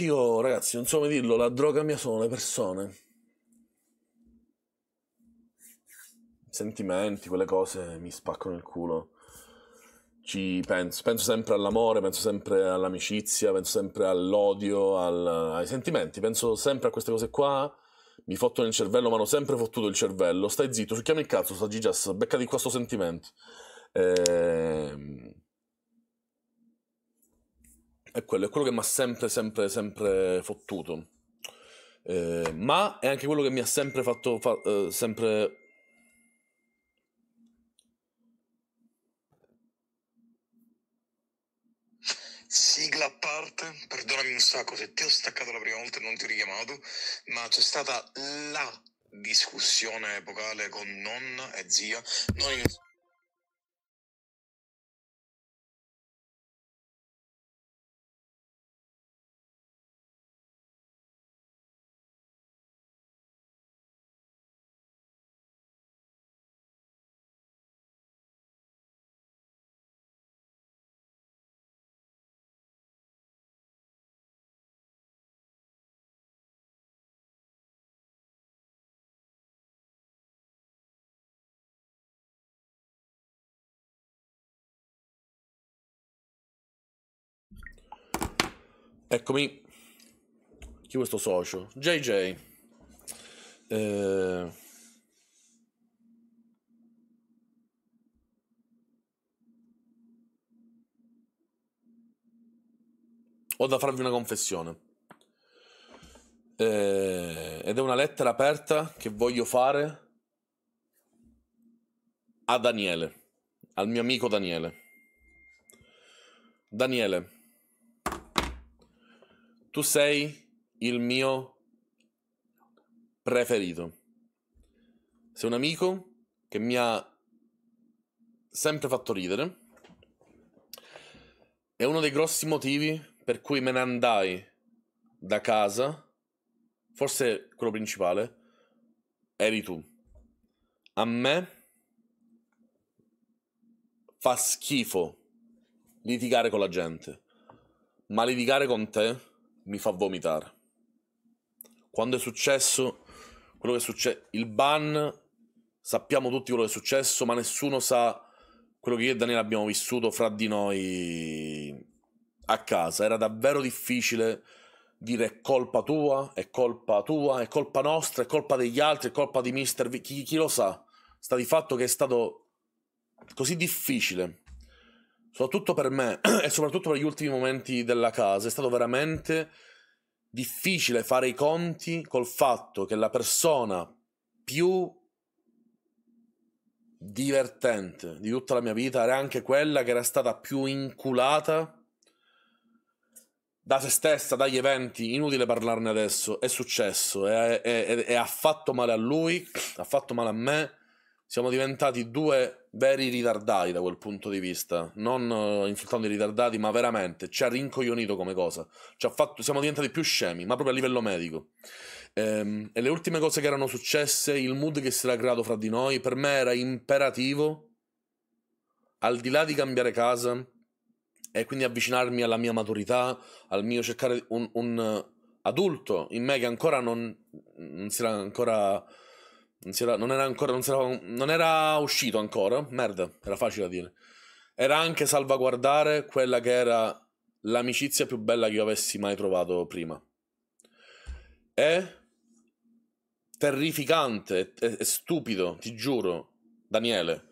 Io, ragazzi, non so come dirlo, la droga mia sono le persone. i Sentimenti, quelle cose mi spaccano il culo. Ci penso, penso sempre all'amore, penso sempre all'amicizia, penso sempre all'odio, al, ai sentimenti, penso sempre a queste cose qua. Mi fottono il cervello, ma hanno sempre fottuto il cervello. Stai zitto, chiama il cazzo, sta gigias becca di questo sentimento. Ehm è quello, è quello che mi ha sempre, sempre, sempre fottuto. Eh, ma è anche quello che mi ha sempre fatto, fa, eh, sempre... Sigla a parte, perdonami un sacco se ti ho staccato la prima volta e non ti ho richiamato, ma c'è stata la discussione epocale con nonna e zia, non in Eccomi. Chi è questo socio? JJ. Eh... Ho da farvi una confessione. Eh... Ed è una lettera aperta che voglio fare a Daniele, al mio amico Daniele. Daniele. Tu sei il mio preferito. Sei un amico che mi ha sempre fatto ridere. È uno dei grossi motivi per cui me ne andai da casa, forse quello principale, eri tu. A me fa schifo litigare con la gente, ma litigare con te mi fa vomitare. Quando è successo quello che succede, il ban, sappiamo tutti quello che è successo, ma nessuno sa quello che io e Daniele abbiamo vissuto fra di noi a casa. Era davvero difficile dire è colpa tua, è colpa tua, è colpa nostra, è colpa degli altri, è colpa di Mister V. Chi, chi lo sa? Sta di fatto che è stato così difficile soprattutto per me e soprattutto per gli ultimi momenti della casa, è stato veramente difficile fare i conti col fatto che la persona più divertente di tutta la mia vita era anche quella che era stata più inculata da se stessa, dagli eventi, inutile parlarne adesso, è successo e ha fatto male a lui, ha fatto male a me siamo diventati due veri ritardati da quel punto di vista, non uh, insultando i ritardati, ma veramente ci ha rincoglionito come cosa, fatto, siamo diventati più scemi, ma proprio a livello medico. Ehm, e le ultime cose che erano successe, il mood che si era creato fra di noi, per me era imperativo, al di là di cambiare casa e quindi avvicinarmi alla mia maturità, al mio cercare un, un eh, adulto in me che ancora non, non si era ancora non, era, non era ancora. Non, era, non era uscito ancora. Merda, era facile da dire. Era anche salvaguardare quella che era l'amicizia più bella che io avessi mai trovato prima. È terrificante, è, è stupido, ti giuro, Daniele,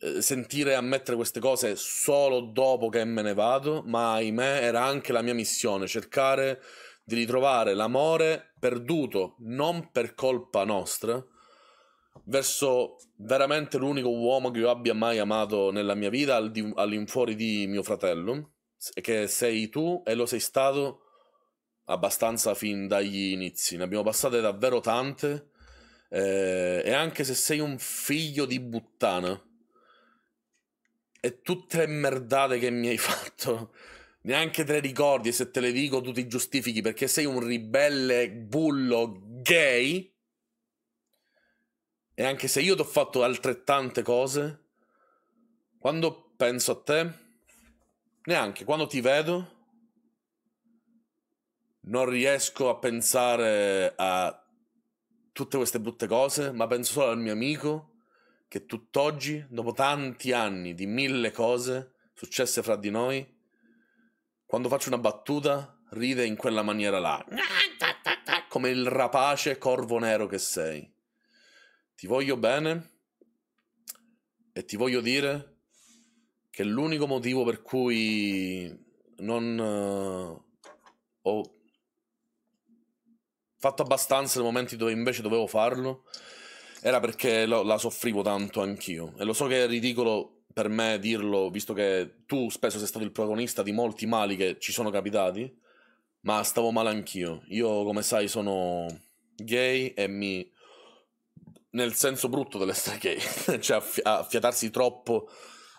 eh, sentire e ammettere queste cose solo dopo che me ne vado, ma ahimè era anche la mia missione, cercare di ritrovare l'amore perduto non per colpa nostra verso veramente l'unico uomo che io abbia mai amato nella mia vita all'infuori di mio fratello che sei tu e lo sei stato abbastanza fin dagli inizi ne abbiamo passate davvero tante eh, e anche se sei un figlio di buttana e tutte le merdate che mi hai fatto neanche te le ricordi e se te le dico tu ti giustifichi perché sei un ribelle bullo gay. E anche se io ti ho fatto altrettante cose, quando penso a te, neanche quando ti vedo, non riesco a pensare a tutte queste brutte cose, ma penso solo al mio amico che tutt'oggi, dopo tanti anni di mille cose successe fra di noi, quando faccio una battuta, ride in quella maniera là. Come il rapace corvo nero che sei. Ti voglio bene e ti voglio dire che l'unico motivo per cui non uh, ho fatto abbastanza nei momenti dove invece dovevo farlo era perché lo, la soffrivo tanto anch'io. E lo so che è ridicolo per me dirlo, visto che tu spesso sei stato il protagonista di molti mali che ci sono capitati, ma stavo male anch'io. Io, come sai, sono gay e mi... nel senso brutto dell'essere gay, cioè affi- affiatarsi troppo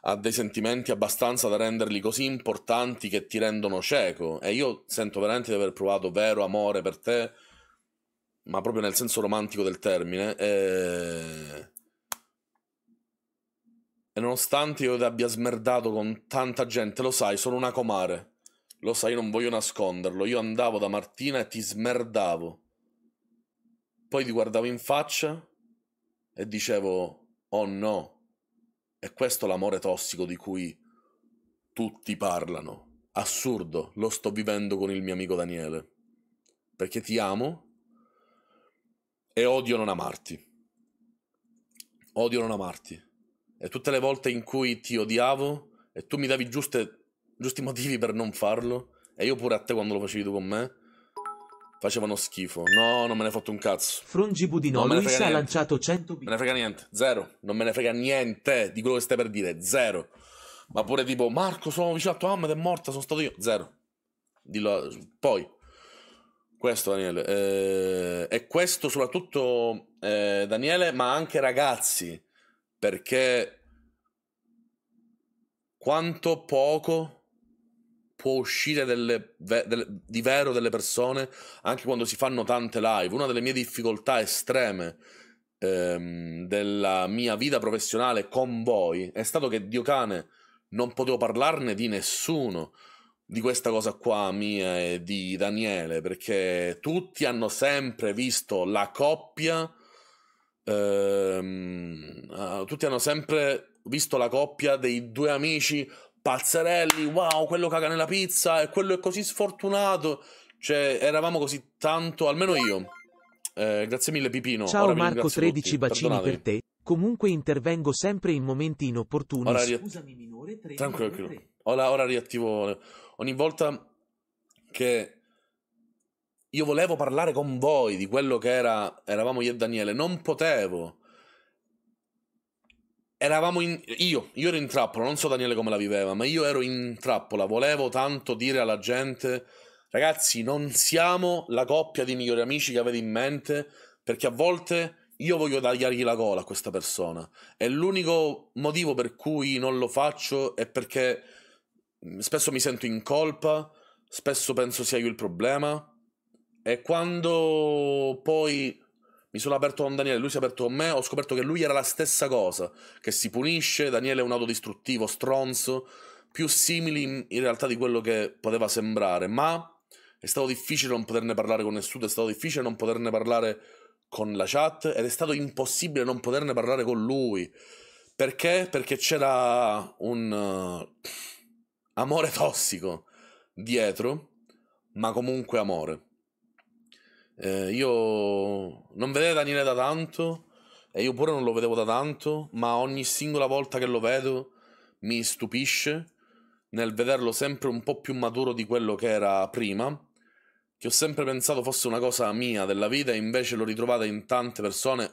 a dei sentimenti abbastanza da renderli così importanti che ti rendono cieco. E io sento veramente di aver provato vero amore per te, ma proprio nel senso romantico del termine. E e nonostante io ti abbia smerdato con tanta gente, lo sai, sono una comare. Lo sai, non voglio nasconderlo. Io andavo da Martina e ti smerdavo. Poi ti guardavo in faccia e dicevo, oh no, è questo l'amore tossico di cui tutti parlano. Assurdo, lo sto vivendo con il mio amico Daniele. Perché ti amo e odio non amarti. Odio non amarti e tutte le volte in cui ti odiavo e tu mi davi giuste, giusti motivi per non farlo e io pure a te quando lo facevi tu con me facevano schifo. No, non me ne hai fatto un cazzo. Frungibudino non Luis ha lanciato 100 Me ne frega niente, zero. Non me ne frega niente di quello che stai per dire, zero. Ma pure tipo, Marco, sono vicino a tua mamma ed è morta, sono stato io, zero. Dillo, poi. Questo, Daniele. Eh, e questo soprattutto, eh, Daniele, ma anche ragazzi perché quanto poco può uscire delle, delle, di vero delle persone anche quando si fanno tante live. Una delle mie difficoltà estreme ehm, della mia vita professionale con voi è stato che Dio cane non potevo parlarne di nessuno di questa cosa qua mia e di Daniele perché tutti hanno sempre visto la coppia ehm, eh, tutti hanno sempre visto la coppia dei due amici pazzerelli, wow, quello caga nella pizza e quello è così sfortunato. Cioè, eravamo così tanto, almeno io. Eh, grazie mille Pipino. Ciao Ora Marco, 13 tutti. bacini Perdonate. per te. Comunque intervengo sempre in momenti inopportuni. Ora riatt... Scusami minore, 3. Tranquillo, ora, ora riattivo. Ogni volta che io volevo parlare con voi di quello che era, eravamo io e Daniele, non potevo. Eravamo in, io, io ero in trappola, non so Daniele come la viveva, ma io ero in trappola, volevo tanto dire alla gente, ragazzi, non siamo la coppia di migliori amici che avete in mente, perché a volte io voglio tagliargli la gola a questa persona. E l'unico motivo per cui non lo faccio è perché mm, spesso mi sento in colpa, spesso penso sia io il problema, e quando poi mi sono aperto con Daniele, lui si è aperto con me, ho scoperto che lui era la stessa cosa, che si punisce, Daniele è un autodistruttivo stronzo, più simili in realtà di quello che poteva sembrare, ma è stato difficile non poterne parlare con nessuno, è stato difficile non poterne parlare con la chat ed è stato impossibile non poterne parlare con lui. Perché? Perché c'era un uh, amore tossico dietro, ma comunque amore. Eh, io non vedevo Daniele da tanto e io pure non lo vedevo da tanto, ma ogni singola volta che lo vedo mi stupisce nel vederlo sempre un po' più maturo di quello che era prima, che ho sempre pensato fosse una cosa mia della vita e invece l'ho ritrovata in tante persone,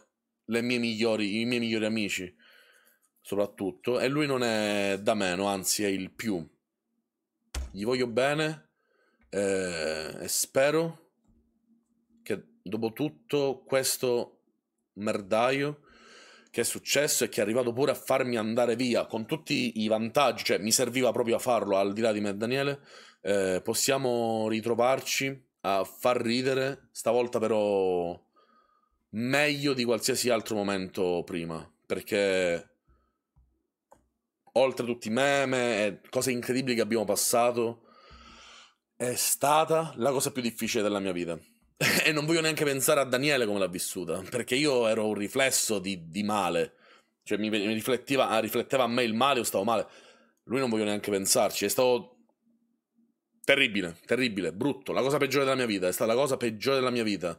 migliori, i miei migliori amici soprattutto, e lui non è da meno, anzi è il più. Gli voglio bene eh, e spero dopo tutto questo merdaio che è successo e che è arrivato pure a farmi andare via con tutti i vantaggi, cioè mi serviva proprio a farlo al di là di me e Daniele, eh, possiamo ritrovarci a far ridere, stavolta però meglio di qualsiasi altro momento prima, perché oltre a tutti i meme e cose incredibili che abbiamo passato, è stata la cosa più difficile della mia vita. e non voglio neanche pensare a Daniele come l'ha vissuta, perché io ero un riflesso di, di male, cioè mi, mi rifletteva, rifletteva, a me il male, io stavo male. Lui non voglio neanche pensarci, è stato terribile, terribile, brutto, la cosa peggiore della mia vita, è stata la cosa peggiore della mia vita.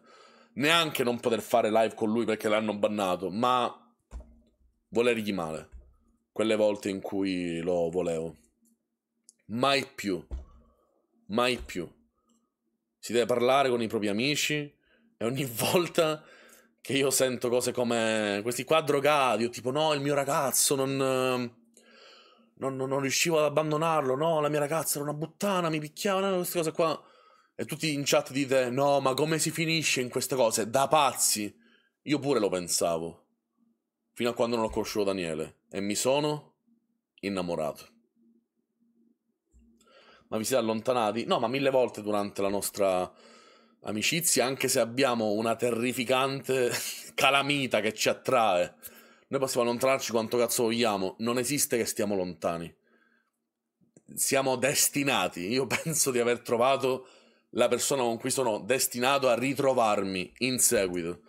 Neanche non poter fare live con lui perché l'hanno bannato, ma volergli male. Quelle volte in cui lo volevo. Mai più. Mai più si deve parlare con i propri amici e ogni volta che io sento cose come questi qua drogati, o tipo no, il mio ragazzo non... Non, non, non, riuscivo ad abbandonarlo, no, la mia ragazza era una buttana, mi picchiava, no, queste cose qua. E tutti in chat dite, no, ma come si finisce in queste cose? Da pazzi! Io pure lo pensavo. Fino a quando non ho conosciuto Daniele. E mi sono innamorato ma vi siete allontanati? No, ma mille volte durante la nostra amicizia, anche se abbiamo una terrificante calamita che ci attrae, noi possiamo allontanarci quanto cazzo vogliamo, non esiste che stiamo lontani. Siamo destinati, io penso di aver trovato la persona con cui sono destinato a ritrovarmi in seguito,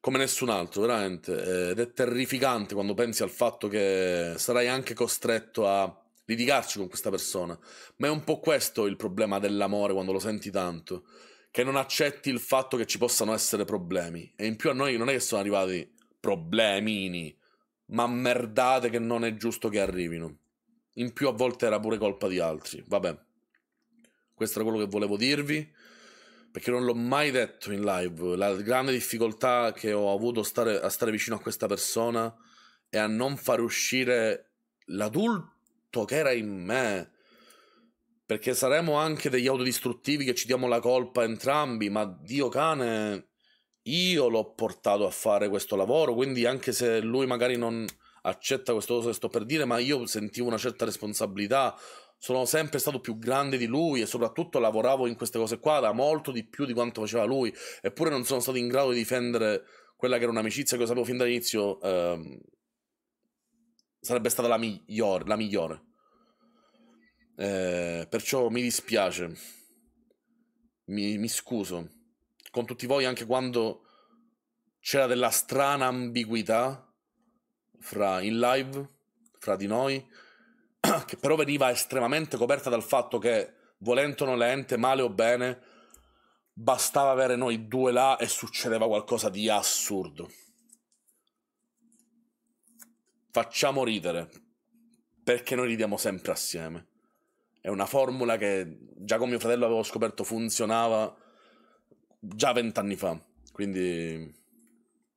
come nessun altro, veramente. Ed è terrificante quando pensi al fatto che sarai anche costretto a litigarci con questa persona. Ma è un po' questo il problema dell'amore quando lo senti tanto. Che non accetti il fatto che ci possano essere problemi. E in più a noi non è che sono arrivati problemini, ma merdate che non è giusto che arrivino. In più a volte era pure colpa di altri. Vabbè. Questo era quello che volevo dirvi perché non l'ho mai detto in live. La grande difficoltà che ho avuto stare, a stare vicino a questa persona è a non far uscire l'adulto tutto che era in me. Perché saremo anche degli autodistruttivi che ci diamo la colpa entrambi, ma Dio cane, io l'ho portato a fare questo lavoro, quindi anche se lui magari non accetta questo cosa che sto per dire, ma io sentivo una certa responsabilità, sono sempre stato più grande di lui e soprattutto lavoravo in queste cose qua da molto di più di quanto faceva lui, eppure non sono stato in grado di difendere quella che era un'amicizia che io sapevo fin dall'inizio. Ehm, sarebbe stata la, miglior, la migliore. Eh, perciò mi dispiace. Mi, mi scuso con tutti voi anche quando c'era della strana ambiguità fra in live, fra di noi, che però veniva estremamente coperta dal fatto che, volente o nolente, male o bene, bastava avere noi due là e succedeva qualcosa di assurdo facciamo ridere, perché noi ridiamo sempre assieme. È una formula che già con mio fratello avevo scoperto funzionava già vent'anni fa. Quindi,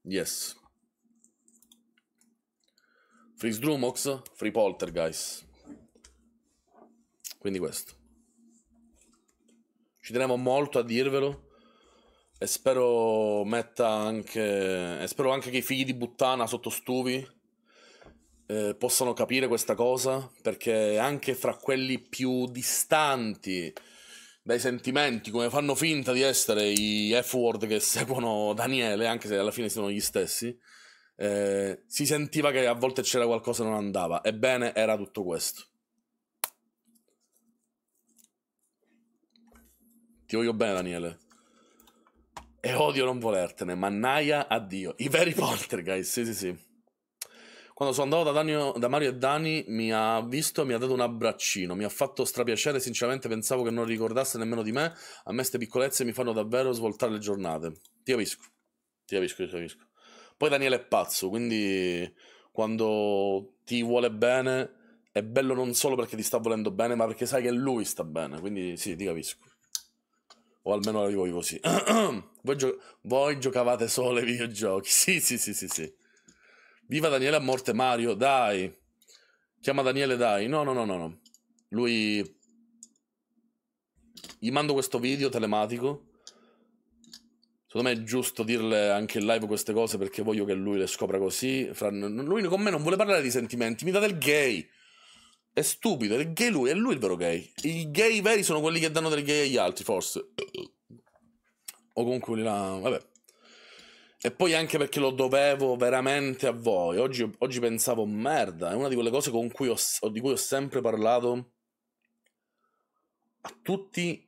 yes. Freeze Drumox, Free Poltergeist. Quindi questo. Ci tenevo molto a dirvelo. E spero metta anche. E spero anche che i figli di buttana sotto stuvi eh, possano capire questa cosa, perché anche fra quelli più distanti dai sentimenti, come fanno finta di essere i F-word che seguono Daniele, anche se alla fine sono gli stessi, eh, si sentiva che a volte c'era qualcosa che non andava. Ebbene, era tutto questo. Ti voglio bene, Daniele. E odio non volertene, mannaia, addio. I veri poltergeist, sì sì sì. Quando sono andato da, Danio, da Mario e Dani mi ha visto e mi ha dato un abbraccino. Mi ha fatto strapiacere, sinceramente pensavo che non ricordasse nemmeno di me. A me queste piccolezze mi fanno davvero svoltare le giornate. Ti capisco, ti capisco, ti capisco. Poi Daniele è pazzo, quindi quando ti vuole bene è bello non solo perché ti sta volendo bene, ma perché sai che lui sta bene. Quindi sì, ti capisco. O almeno arrivo io così. voi, gio- voi giocavate solo ai videogiochi. Sì, sì, sì, sì, sì. Viva Daniele a morte Mario, dai. Chiama Daniele, dai. No, no, no, no, no. Lui... Gli mando questo video telematico. Secondo me è giusto dirle anche in live queste cose perché voglio che lui le scopra così. Fra... Lui con me non vuole parlare di sentimenti, mi dà del gay. È stupido, è il gay lui, è lui il vero gay. I gay veri sono quelli che danno del gay agli altri, forse. O comunque quelli là... Vabbè. E poi anche perché lo dovevo veramente a voi. Oggi, oggi pensavo, merda, è una di quelle cose cui ho, di cui ho sempre parlato a tutti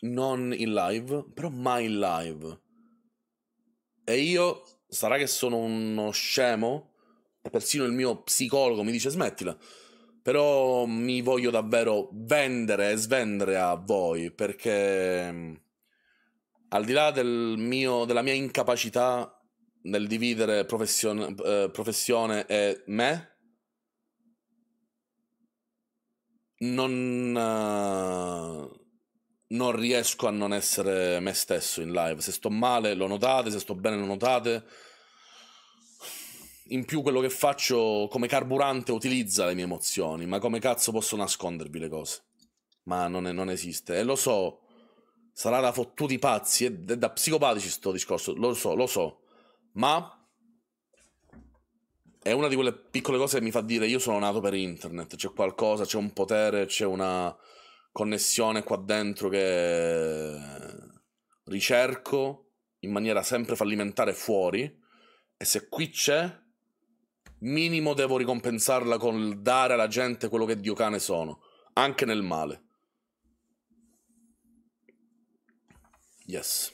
non in live, però mai in live. E io, sarà che sono uno scemo, e persino il mio psicologo mi dice smettila, però mi voglio davvero vendere e svendere a voi, perché al di là del mio, della mia incapacità nel dividere profession, eh, professione e me, non, eh, non riesco a non essere me stesso in live. Se sto male lo notate, se sto bene lo notate. In più quello che faccio come carburante utilizza le mie emozioni, ma come cazzo posso nascondervi le cose? Ma non, è, non esiste. E lo so, sarà da fottuti pazzi, è eh, da psicopatici sto discorso, lo so, lo so, ma è una di quelle piccole cose che mi fa dire io sono nato per internet, c'è qualcosa, c'è un potere, c'è una connessione qua dentro che ricerco in maniera sempre fallimentare fuori e se qui c'è minimo devo ricompensarla con dare alla gente quello che Dio cane sono, anche nel male. Yes.